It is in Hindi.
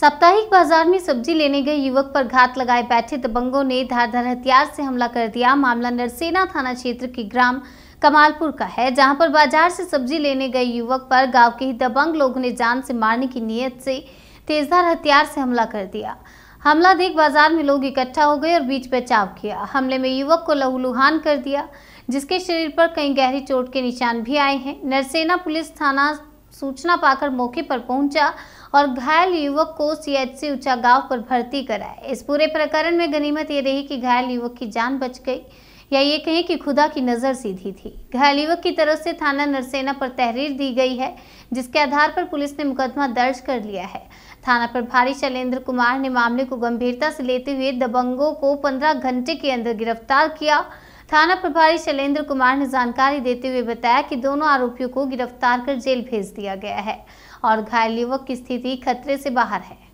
साप्ताहिक बाजार में सब्जी लेने गए युवक पर घात लगाए बैठे दबंगों ने धारधार हथियार से हमला कर दिया मामला नरसेना थाना क्षेत्र के ग्राम कमालपुर का है जहां पर बाजार से सब्जी लेने गए युवक पर गांव के ही दबंग लोगों ने जान से मारने की नीयत से तेजधार हथियार से हमला कर दिया हमला देख बाजार में लोग इकट्ठा हो गए और बीच बचाव किया हमले में युवक को लहूलुहान कर दिया जिसके शरीर पर कई गहरी चोट के निशान भी आए हैं नरसेना पुलिस थाना सूचना पाकर मौके पर पहुंचा और घायल युवक को सीएचसी ऊंचा गांव पर भर्ती कराया इस पूरे प्रकरण में गनीमत ये रही कि घायल युवक की जान बच गई या ये कहें कि खुदा की नज़र सीधी थी घायल युवक की तरफ से थाना नरसेना पर तहरीर दी गई है जिसके आधार पर पुलिस ने मुकदमा दर्ज कर लिया है थाना प्रभारी शैलेंद्र कुमार ने मामले को गंभीरता से लेते हुए दबंगों को पंद्रह घंटे के अंदर गिरफ्तार किया थाना प्रभारी शैलेंद्र कुमार ने जानकारी देते हुए बताया कि दोनों आरोपियों को गिरफ्तार कर जेल भेज दिया गया है और घायल युवक की स्थिति खतरे से बाहर है